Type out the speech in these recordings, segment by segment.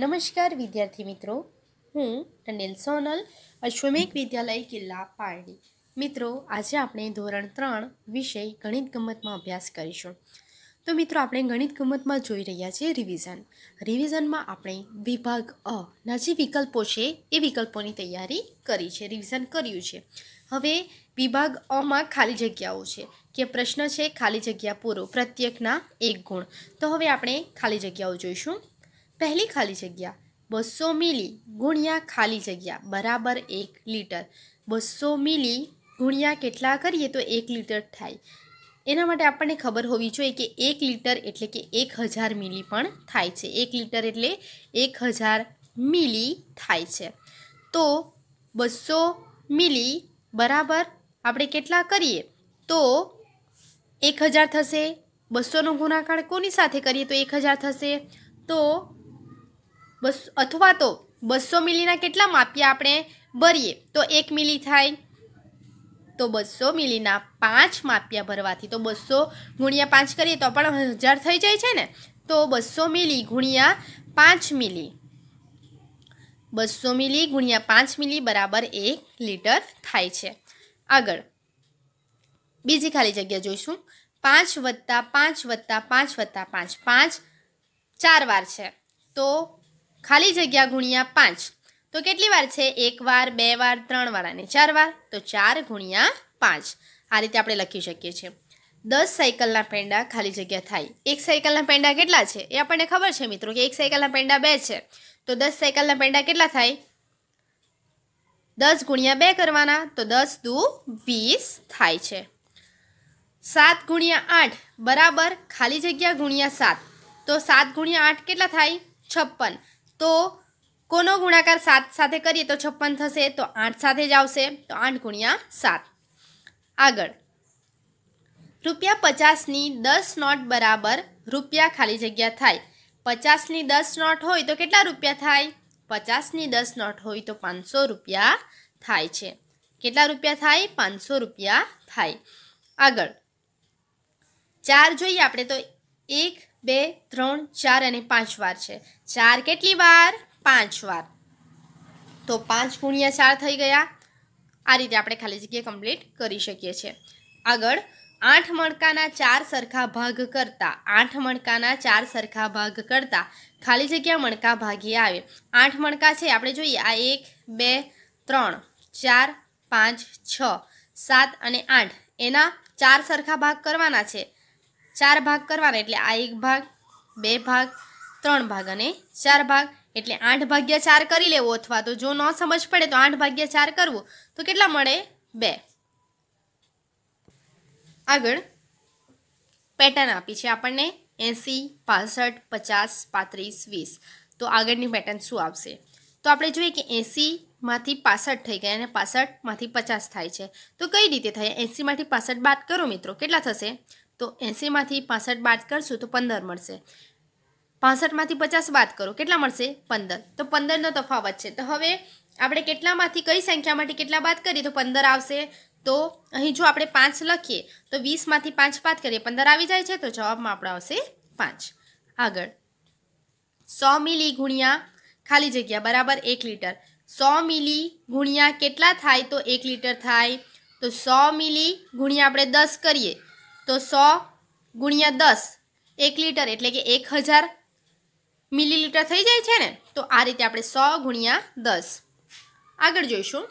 નમસ્કાર વિદ્યાર્થી મિત્રો હું ટનેલ સોનલ અશ્વમેક વિદ્યાલય કિલ્લા પારડી મિત્રો આજે આપણે ધોરણ ત્રણ વિષય ગણિત ગમતમાં અભ્યાસ કરીશું તો મિત્રો આપણે ગણિત ગમતમાં જોઈ રહ્યા છીએ રિવિઝન રિવિઝનમાં આપણે વિભાગ અ ના જે વિકલ્પો છે એ વિકલ્પોની તૈયારી કરી છે રિવિઝન કર્યું છે હવે વિભાગ અમાં ખાલી જગ્યાઓ છે કે પ્રશ્ન છે ખાલી જગ્યા પૂરો પ્રત્યેકના એક ગુણ તો હવે આપણે ખાલી જગ્યાઓ જોઈશું પહેલી ખાલી જગ્યા બસો મિલી ગુણ્યા ખાલી જગ્યા બરાબર એક લીટર બસો મિલી ગુણ્યા કેટલા કરીએ તો એક લીટર થાય એના માટે આપણને ખબર હોવી જોઈએ કે એક લીટર એટલે કે એક હજાર મિલી પણ થાય છે એક લીટર એટલે એક હજાર મિલી થાય છે તો બસો મિલી બરાબર આપણે કેટલા કરીએ તો એક હજાર થશે બસોનો ગુણાકાર કોની સાથે કરીએ તો એક હજાર થશે તો બસ અથવા તો બસો મિલીના કેટલા માપ્યા આપણે ભરીએ તો એક મિલી થાય તો બસો મિલીના પાંચ માપ્યા ભરવાથી તો બસો ગુણ્યા પાંચ કરીએ તો પણ હજાર થઈ જાય છે ને તો બસો મિલી ગુણ્યા પાંચ મિલી બસો મિલી ગુણ્યા પાંચ મિલી બરાબર એક લીટર થાય છે આગળ બીજી ખાલી જગ્યા જોઈશું પાંચ વત્તા પાંચ વત્તા પાંચ વત્તા પાંચ પાંચ ચાર વાર છે તો ખાલી જગ્યા ગુણ્યા પાંચ તો કેટલી વાર છે એક વાર બે વાર ત્રણ વાર અને ચાર વાર તો ચાર ગુણ્યા પાંચ આ રીતે આપણે લખી શકીએ છીએ દસ સાયકલના પેંડા ખાલી જગ્યા થાય એક સાયકલના પેંડા કેટલા છે એ આપણને ખબર છે મિત્રો કે એક સાયકલના પેંડા બે છે તો દસ સાયકલના પેંડા કેટલા થાય દસ ગુણ્યા બે કરવાના તો દસ દુ વીસ થાય છે સાત ગુણ્યા આઠ બરાબર ખાલી જગ્યા ગુણ્યા સાત તો સાત ગુણ્યા આઠ કેટલા થાય છપ્પન તો કોનો ગુણાકાર સાત સાથે કરીએ તો છપ્પન થશે તો આઠ સાથે જ આવશે તો આઠ ગુણ્યા સાત આગળ રૂપિયા પચાસની દસ નોટ બરાબર રૂપિયા ખાલી જગ્યા થાય પચાસની દસ નોટ હોય તો કેટલા રૂપિયા થાય પચાસની દસ નોટ હોય તો પાંચસો રૂપિયા થાય છે કેટલા રૂપિયા થાય પાંચસો રૂપિયા થાય આગળ ચાર જોઈએ આપણે તો એક બે ત્રણ ચાર અને પાંચ વાર છે ચાર કેટલી વાર પાંચ વાર તો પાંચ ગુણ્યા ચાર થઈ ગયા આ રીતે આપણે ખાલી જગ્યા કમ્પ્લીટ કરી શકીએ છીએ આગળ આઠ મણકાના ચાર સરખા ભાગ કરતા આઠ મણકાના ચાર સરખા ભાગ કરતા ખાલી જગ્યા મણકા ભાગી આવે આઠ મણકા છે આપણે જોઈએ આ એક બે ત્રણ ચાર પાંચ છ સાત અને આઠ એના ચાર સરખા ભાગ કરવાના છે ચાર ભાગ કરવાના એટલે આ એક ભાગ બે ભાગ ત્રણ ભાગ અને ચાર ભાગ એટલે આઠ ભાગ્યા ચાર કરી લેવો અથવા તો જો ન સમજ પડે તો આઠ ભાગ્યા ચાર કરવો તો કેટલા મળે બે આગળ પેટર્ન આપી છે આપણને એંસી પાસઠ પચાસ પાંત્રીસ વીસ તો આગળની પેટર્ન શું આવશે તો આપણે જોઈએ કે એંસીમાંથી પાસઠ થઈ ગયા અને પાસઠમાંથી પચાસ થાય છે તો કઈ રીતે થાય એંસીમાંથી પાસઠ બાદ કરો મિત્રો કેટલા થશે તો એંસીમાંથી પાસઠ બાદ કરશું તો પંદર મળશે પાસઠમાંથી પચાસ બાદ કરો કેટલા મળશે પંદર તો પંદરનો તફાવત છે તો હવે આપણે કેટલામાંથી કઈ સંખ્યામાંથી કેટલા બાદ કરીએ તો પંદર આવશે તો અહીં જો આપણે પાંચ લખીએ તો વીસમાંથી પાંચ બાદ કરીએ પંદર આવી જાય છે તો જવાબમાં આપણો આવશે પાંચ આગળ સો મિલી ગુણ્યા ખાલી જગ્યા બરાબર એક લીટર સો મિલી ગુણ્યા કેટલા થાય તો એક લીટર થાય તો સો મિલી ગુણ્યા આપણે દસ કરીએ તો સો ગુણ્યા દસ એક લીટર એટલે કે એક હજાર મિલીલીટર થઈ જાય છે ને તો આ રીતે આપણે સો ગુણ્યા દસ આગળ જોઈશું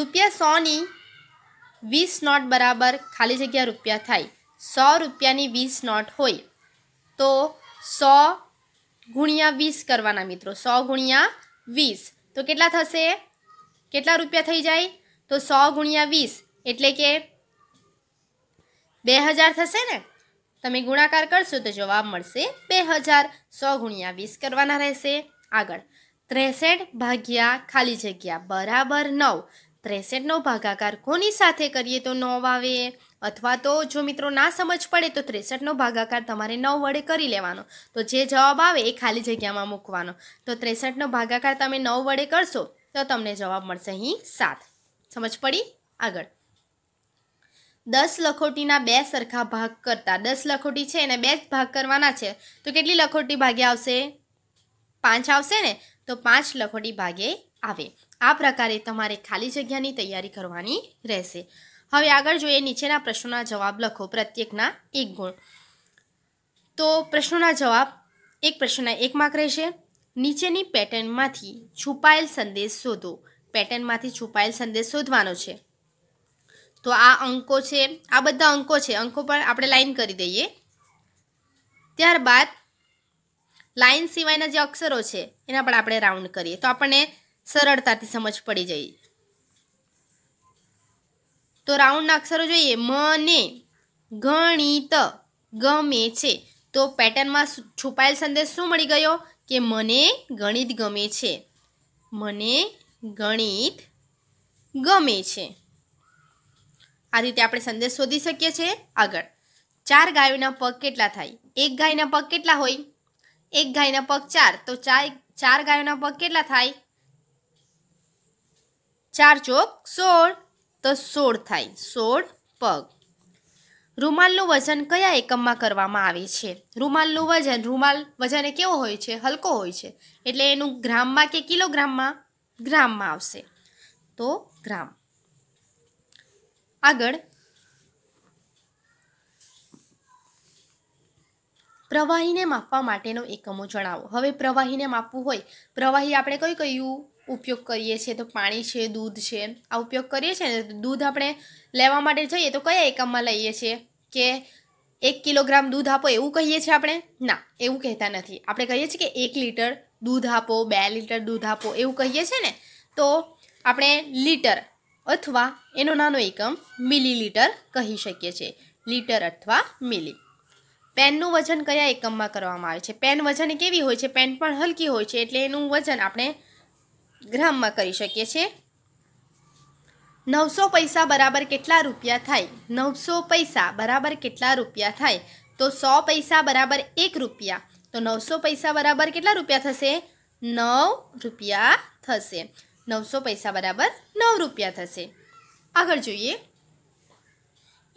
રૂપિયા સોની વીસ નોટ બરાબર ખાલી જગ્યા રૂપિયા થાય સો રૂપિયાની વીસ નોટ હોય તો સો ગુણ્યા વીસ કરવાના મિત્રો સો ગુણ્યા વીસ તો કેટલા થશે કેટલા રૂપિયા થઈ જાય તો સો ગુણ્યા વીસ એટલે કે બે હજાર થશે ને તમે ગુણાકાર કરશો તો જવાબ મળશે બે હજાર સો ગુણ્યા વીસ કરવાના રહેશે આગળ ત્રેસઠ ભાગ્યા ખાલી જગ્યા બરાબર નવ ત્રેસઠનો ભાગાકાર કોની સાથે કરીએ તો નવ આવે અથવા તો જો મિત્રો ના સમજ પડે તો ત્રેસઠનો ભાગાકાર તમારે નવ વડે કરી લેવાનો તો જે જવાબ આવે એ ખાલી જગ્યામાં મૂકવાનો તો ત્રેસઠનો ભાગાકાર તમે નવ વડે કરશો તો તમને જવાબ મળશે અહીં સાત સમજ પડી આગળ દસ લખોટીના બે સરખા ભાગ કરતા દસ લખોટી છે એને બે જ ભાગ કરવાના છે તો કેટલી લખોટી ભાગે આવશે પાંચ આવશે ને તો પાંચ લખોટી ભાગે આવે આ પ્રકારે તમારે ખાલી જગ્યાની તૈયારી કરવાની રહેશે હવે આગળ જોઈએ નીચેના પ્રશ્નોના જવાબ લખો પ્રત્યેકના એક ગુણ તો પ્રશ્નોના જવાબ એક પ્રશ્નના એક માર્ક રહેશે નીચેની પેટર્નમાંથી છુપાયેલ સંદેશ શોધો પેટર્નમાંથી છુપાયેલ સંદેશ શોધવાનો છે તો આ અંકો છે આ બધા અંકો છે અંકો પણ આપણે લાઇન કરી દઈએ ત્યારબાદ લાઈન સિવાયના જે અક્ષરો છે એના પણ આપણે રાઉન્ડ કરીએ તો આપણને સરળતાથી સમજ પડી જઈએ તો રાઉન્ડના અક્ષરો જોઈએ મને ગણિત ગમે છે તો પેટર્નમાં છુપાયેલ સંદેશ શું મળી ગયો કે મને ગણિત ગમે છે મને ગણિત ગમે છે આ રીતે આપણે સંદેશ શોધી શકીએ છીએ આગળ ચાર ગાયોના પગ કેટલા થાય એક ગાયના પગ કેટલા હોય એક ગાયના પગ ચાર તો ચાર ચાર ગાયોના પગ કેટલા થાય ચાર ચોક સોળ તો સોળ થાય સોળ પગ રૂમાલનું વજન કયા એકમમાં કરવામાં આવે છે રૂમાલનું વજન રૂમાલ વજન એ કેવો હોય છે હલકો હોય છે એટલે એનું ગ્રામમાં કે કિલોગ્રામમાં ગ્રામમાં આવશે તો ગ્રામ આગળ પ્રવાહીને માપવા માટેનો એકમો જણાવો હવે પ્રવાહીને માપવું હોય પ્રવાહી આપણે કયું કયું ઉપયોગ કરીએ છીએ તો પાણી છે દૂધ છે આ ઉપયોગ કરીએ છીએ ને દૂધ આપણે લેવા માટે જઈએ તો કયા એકમમાં લઈએ છીએ કે એક કિલોગ્રામ દૂધ આપો એવું કહીએ છીએ આપણે ના એવું કહેતા નથી આપણે કહીએ છીએ કે એક લીટર દૂધ આપો બે લીટર દૂધ આપો એવું કહીએ છીએ ને તો આપણે લીટર અથવા એનો નાનો એકમ મિલીલીટર કહી શકીએ છીએ લીટર અથવા મિલી પેનનું વજન કયા એકમમાં કરવામાં આવે છે પેન વજન કેવી હોય છે પેન પણ હલકી હોય છે એટલે એનું વજન આપણે ગ્રામમાં કરી શકીએ છીએ નવસો પૈસા બરાબર કેટલા રૂપિયા થાય નવસો પૈસા બરાબર કેટલા રૂપિયા થાય તો સો પૈસા બરાબર એક રૂપિયા તો નવસો પૈસા બરાબર કેટલા રૂપિયા થશે નવ રૂપિયા થશે નવસો પૈસા બરાબર નવ રૂપિયા થશે આગળ જોઈએ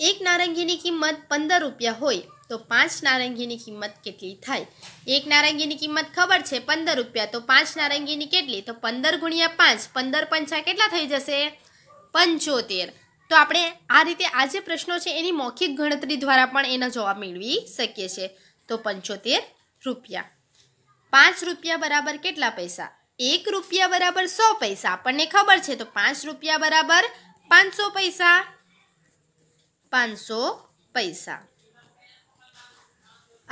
એક નારંગીની કિંમત પંદર રૂપિયા હોય તો પાંચ નારંગીની કિંમત કેટલી થાય એક નારંગીની કિંમત ખબર છે પંદર રૂપિયા તો પાંચ નારંગીની કેટલી તો પંદર ગુણ્યા પાંચ પંદર પંચા કેટલા થઈ જશે પંચોતેર તો આપણે આ રીતે આ જે પ્રશ્નો છે એની મૌખિક ગણતરી દ્વારા પણ એનો જવાબ મેળવી શકીએ છીએ તો પંચોતેર રૂપિયા પાંચ રૂપિયા બરાબર કેટલા પૈસા એક રૂપિયા બરાબર સો પૈસા આપણને ખબર છે તો પાંચ રૂપિયા બરાબર પાંચસો પૈસા પાંચસો પૈસા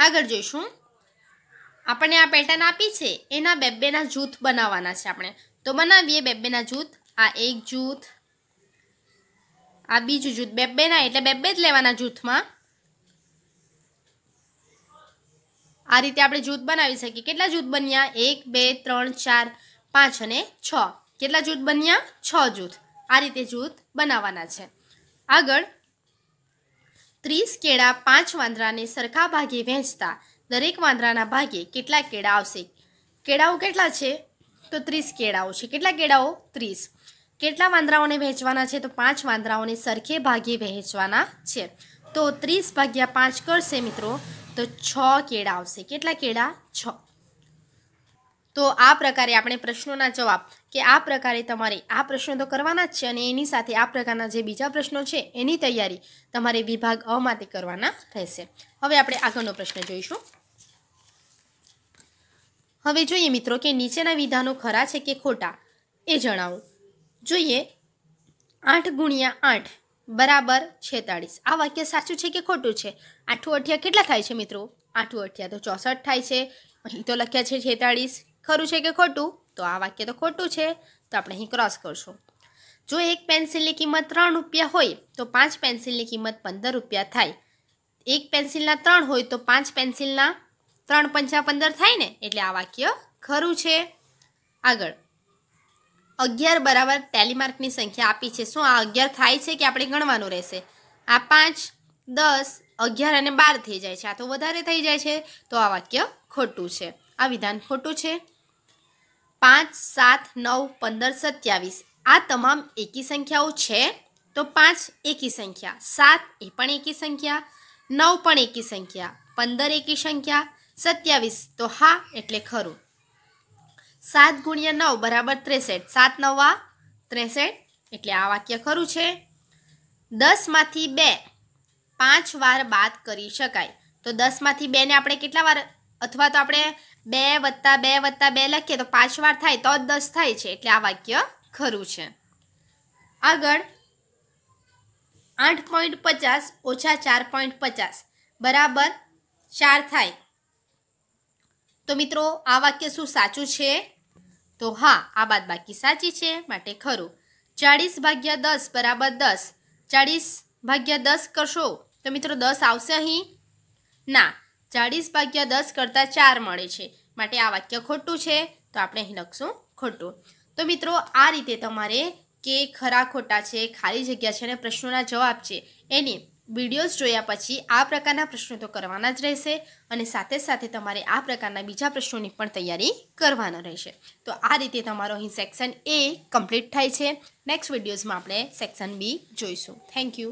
આગળ જોઈશું આપણને આ પેટર્ન આપી છે એના બે બેના જૂથ બનાવવાના છે આપણે તો બનાવીએ બે બેના જૂથ આ એક જૂથ આ બીજું જૂથ બે બેના એટલે બે બે જ લેવાના જૂથમાં આ રીતે આપણે જૂથ બનાવી શકીએ કેટલા જૂથ બન્યા એક બે ત્રણ ચાર પાંચ અને છ કેટલા જૂથ બન્યા છ જૂથ આ રીતે જૂથ બનાવવાના છે આગળ ત્રીસ કેળા પાંચ વાંદરાને સરખા ભાગે વહેંચતા દરેક વાંદરાના ભાગે કેટલા કેળા આવશે કેળાઓ કેટલા છે તો ત્રીસ કેળાઓ છે કેટલા કેળાઓ ત્રીસ કેટલા વાંદરાઓને વહેંચવાના છે તો પાંચ વાંદરાઓને સરખે ભાગે વહેંચવાના છે તો ત્રીસ ભાગ્યા પાંચ કરશે મિત્રો તો છ કેળા આવશે કેટલા કેળા છ તો આ પ્રકારે આપણે પ્રશ્નોના જવાબ કે આ પ્રકારે તમારે આ પ્રશ્નો તો કરવાના જ છે અને એની સાથે આ પ્રકારના જે બીજા પ્રશ્નો છે એની તૈયારી તમારે વિભાગ અ માટે કરવાના રહેશે હવે આપણે આગળનો પ્રશ્ન જોઈશું હવે જોઈએ મિત્રો કે નીચેના વિધાનો ખરા છે કે ખોટા એ જણાવો જોઈએ આઠ ગુણ્યા આઠ બરાબર છેતાળીસ આ વાક્ય સાચું છે કે ખોટું છે આઠું અઠિયા કેટલા થાય છે મિત્રો આઠું અઠિયા તો ચોસઠ થાય છે અહીં તો લખ્યા છે છેતાળીસ ખરું છે કે ખોટું તો આ વાક્ય તો ખોટું છે તો આપણે અહીં ક્રોસ કરશું જો એક પેન્સિલની કિંમત ત્રણ રૂપિયા હોય તો પાંચ પેન્સિલની કિંમત પંદર રૂપિયા થાય એક પેન્સિલના ત્રણ હોય તો પાંચ પેન્સિલના ત્રણ પંચા પંદર થાય ને એટલે આ વાક્ય ખરું છે આગળ અગિયાર બરાબર ટેલી સંખ્યા આપી છે શું આ અગિયાર થાય છે કે આપણે ગણવાનું રહેશે આ પાંચ દસ અગિયાર અને બાર થઈ જાય છે આ તો વધારે થઈ જાય છે તો આ વાક્ય ખોટું છે આ વિધાન ખોટું છે પાંચ સાત નવ પંદર સત્યાવીસ આ તમામ એકી સંખ્યાઓ છે તો પાંચ એકી સંખ્યા સાત એ પણ એકી સંખ્યા નવ પણ એકી સંખ્યા પંદર એકી સંખ્યા સત્યાવીસ તો હા એટલે ખરું સાત ગુણ્યા નવ બરાબર ત્રેસઠ સાત નવા ત્રેસઠ એટલે આ વાક્ય ખરું છે દસમાંથી બે પાંચ વાર બાદ કરી શકાય તો દસમાંથી બેને આપણે કેટલા વાર અથવા તો આપણે બે વત્તા બે વત્તા બે લખીએ તો પાંચ વાર થાય તો જ દસ થાય છે એટલે આ વાક્ય ખરું છે આગળ આઠ પોઈન્ટ પચાસ ઓછા ચાર પોઈન્ટ પચાસ બરાબર ચાર થાય તો મિત્રો આ વાક્ય શું સાચું છે તો હા આ બાદ બાકી સાચી છે માટે ખરું ચાળીસ ભાગ્યા દસ બરાબર દસ ચાળીસ ભાગ્યા દસ કરશો તો મિત્રો દસ આવશે અહીં ના ચાળીસ ભાગ્યા દસ કરતાં ચાર મળે છે માટે આ વાક્ય ખોટું છે તો આપણે અહીં લખશું ખોટું તો મિત્રો આ રીતે તમારે કે ખરા ખોટા છે ખાલી જગ્યા છે અને પ્રશ્નોના જવાબ છે એની વિડીયોઝ જોયા પછી આ પ્રકારના પ્રશ્નો તો કરવાના જ રહેશે અને સાથે સાથે તમારે આ પ્રકારના બીજા પ્રશ્નોની પણ તૈયારી કરવાના રહેશે તો આ રીતે તમારો અહીં સેક્શન એ કમ્પ્લીટ થાય છે નેક્સ્ટ વિડીયોઝમાં આપણે સેક્શન બી જોઈશું થેન્ક યુ